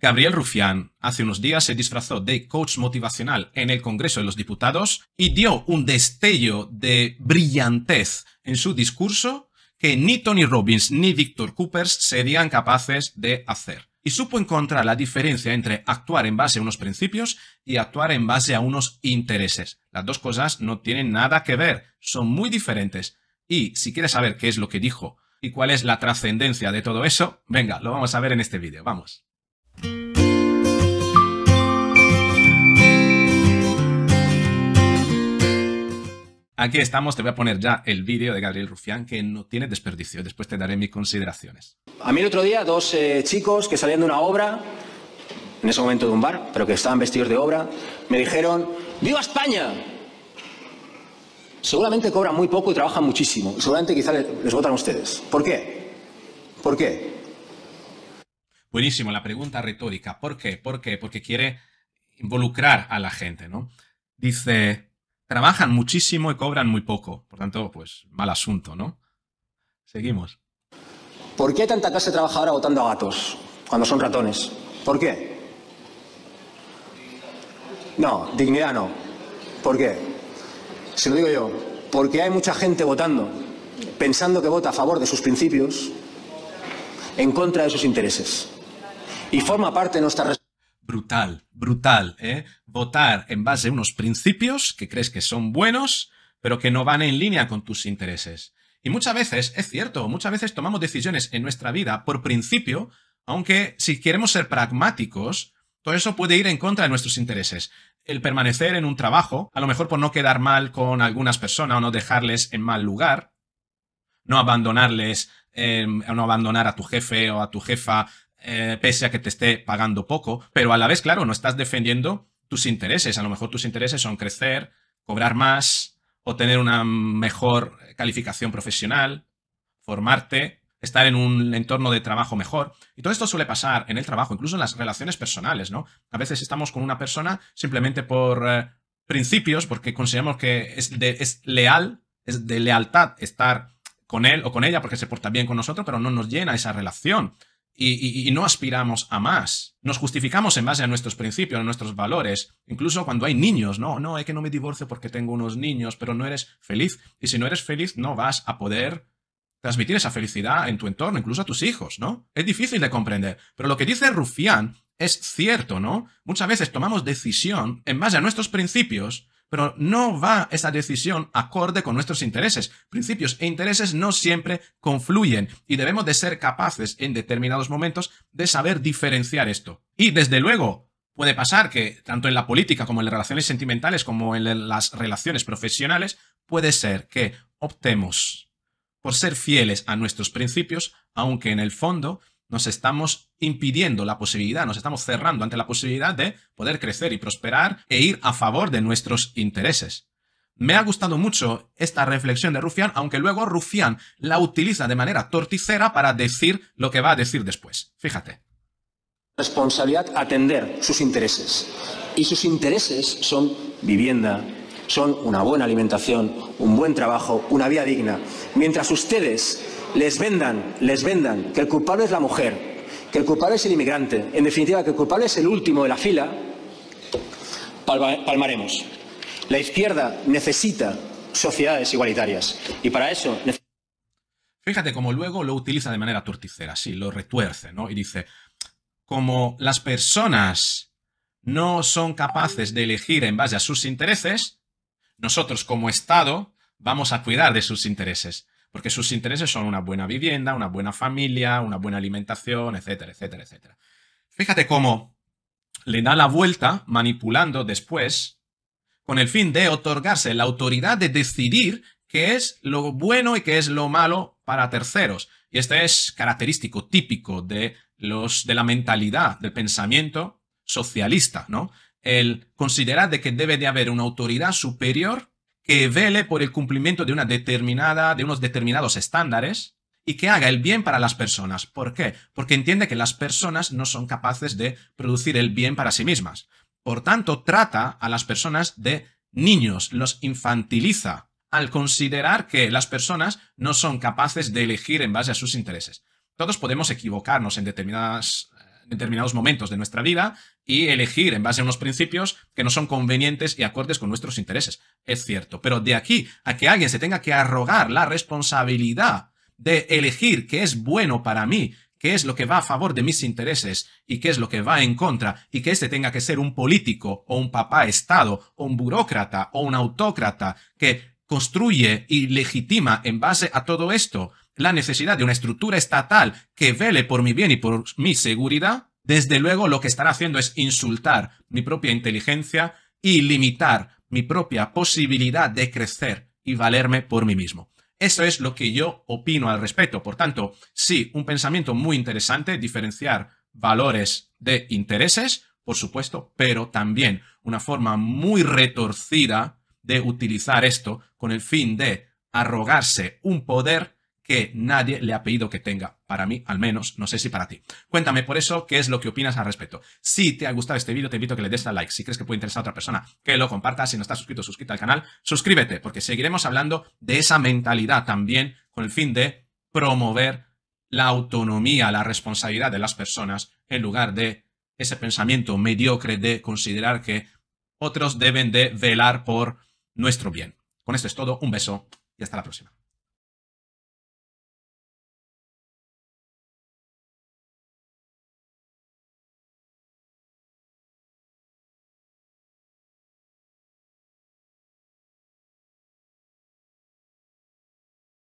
Gabriel Rufián hace unos días se disfrazó de coach motivacional en el Congreso de los Diputados y dio un destello de brillantez en su discurso que ni Tony Robbins ni Victor Coopers serían capaces de hacer. Y supo encontrar la diferencia entre actuar en base a unos principios y actuar en base a unos intereses. Las dos cosas no tienen nada que ver, son muy diferentes. Y si quieres saber qué es lo que dijo y cuál es la trascendencia de todo eso, venga, lo vamos a ver en este vídeo, vamos. Aquí estamos, te voy a poner ya el vídeo de Gabriel Rufián que no tiene desperdicio. Después te daré mis consideraciones. A mí el otro día dos eh, chicos que salían de una obra, en ese momento de un bar, pero que estaban vestidos de obra, me dijeron, ¡Viva España! Seguramente cobran muy poco y trabajan muchísimo. Seguramente quizá les, les votan ustedes. ¿Por qué? ¿Por qué? Buenísimo, la pregunta retórica. ¿Por qué? ¿Por qué? Porque quiere involucrar a la gente, ¿no? Dice, trabajan muchísimo y cobran muy poco. Por tanto, pues mal asunto, ¿no? Seguimos. ¿Por qué hay tanta clase trabajadora votando a gatos cuando son ratones? ¿Por qué? No, dignidad no. ¿Por qué? Se lo digo yo. Porque hay mucha gente votando, pensando que vota a favor de sus principios, en contra de sus intereses. Y forma parte de nuestra responsabilidad brutal, brutal, ¿eh? Votar en base a unos principios que crees que son buenos, pero que no van en línea con tus intereses. Y muchas veces, es cierto, muchas veces tomamos decisiones en nuestra vida por principio, aunque si queremos ser pragmáticos, todo eso puede ir en contra de nuestros intereses. El permanecer en un trabajo, a lo mejor por no quedar mal con algunas personas o no dejarles en mal lugar, no abandonarles, eh, no abandonar a tu jefe o a tu jefa eh, pese a que te esté pagando poco, pero a la vez, claro, no estás defendiendo tus intereses. A lo mejor tus intereses son crecer, cobrar más o tener una mejor calificación profesional, formarte, estar en un entorno de trabajo mejor. Y todo esto suele pasar en el trabajo, incluso en las relaciones personales, ¿no? A veces estamos con una persona simplemente por eh, principios, porque consideramos que es leal, es de lealtad estar con él o con ella porque se porta bien con nosotros, pero no nos llena esa relación y, no aspiramos a más. Nos justificamos en base a nuestros principios, a nuestros valores. Incluso cuando hay niños, no, no, hay que no me divorcio porque tengo unos niños, pero no eres feliz. Y si no eres feliz, no vas a poder transmitir esa felicidad en tu entorno, incluso a tus hijos, ¿no? Es difícil de comprender. Pero lo que dice Rufián es cierto, ¿no? Muchas veces tomamos decisión en base a nuestros principios, pero no va esa decisión acorde con nuestros intereses. Principios e intereses no siempre confluyen y debemos de ser capaces en determinados momentos de saber diferenciar esto. Y desde luego, puede pasar que tanto en la política como en las relaciones sentimentales como en las relaciones profesionales, puede ser que optemos por ser fieles a nuestros principios, aunque en el fondo nos estamos impidiendo la posibilidad, nos estamos cerrando ante la posibilidad de poder crecer y prosperar e ir a favor de nuestros intereses. Me ha gustado mucho esta reflexión de Rufián, aunque luego Rufián la utiliza de manera torticera para decir lo que va a decir después. Fíjate. Responsabilidad atender sus intereses. Y sus intereses son vivienda, son una buena alimentación, un buen trabajo, una vida digna. Mientras ustedes les vendan, les vendan que el culpable es la mujer, que el culpable es el inmigrante, en definitiva, que el culpable es el último de la fila, palmaremos. La izquierda necesita sociedades igualitarias y para eso... Fíjate cómo luego lo utiliza de manera torticera, sí, lo retuerce, ¿no? Y dice, como las personas no son capaces de elegir en base a sus intereses, nosotros como Estado vamos a cuidar de sus intereses porque sus intereses son una buena vivienda, una buena familia, una buena alimentación, etcétera, etcétera, etcétera. Fíjate cómo le da la vuelta manipulando después con el fin de otorgarse la autoridad de decidir qué es lo bueno y qué es lo malo para terceros. Y este es característico, típico de, los, de la mentalidad, del pensamiento socialista, ¿no? El considerar de que debe de haber una autoridad superior que vele por el cumplimiento de una determinada, de unos determinados estándares y que haga el bien para las personas. ¿Por qué? Porque entiende que las personas no son capaces de producir el bien para sí mismas. Por tanto, trata a las personas de niños, los infantiliza, al considerar que las personas no son capaces de elegir en base a sus intereses. Todos podemos equivocarnos en determinadas determinados momentos de nuestra vida y elegir en base a unos principios que no son convenientes y acordes con nuestros intereses. Es cierto, pero de aquí a que alguien se tenga que arrogar la responsabilidad de elegir qué es bueno para mí, qué es lo que va a favor de mis intereses y qué es lo que va en contra, y que este tenga que ser un político o un papá Estado o un burócrata o un autócrata que construye y legitima en base a todo esto la necesidad de una estructura estatal que vele por mi bien y por mi seguridad, desde luego lo que estará haciendo es insultar mi propia inteligencia y limitar mi propia posibilidad de crecer y valerme por mí mismo. Eso es lo que yo opino al respecto. Por tanto, sí, un pensamiento muy interesante, diferenciar valores de intereses, por supuesto, pero también una forma muy retorcida de utilizar esto con el fin de arrogarse un poder que nadie le ha pedido que tenga. Para mí, al menos, no sé si para ti. Cuéntame por eso qué es lo que opinas al respecto. Si te ha gustado este vídeo, te invito a que le des a like. Si crees que puede interesar a otra persona, que lo compartas. Si no estás suscrito, suscríbete al canal. Suscríbete, porque seguiremos hablando de esa mentalidad también con el fin de promover la autonomía, la responsabilidad de las personas en lugar de ese pensamiento mediocre de considerar que otros deben de velar por nuestro bien. Con esto es todo, un beso y hasta la próxima.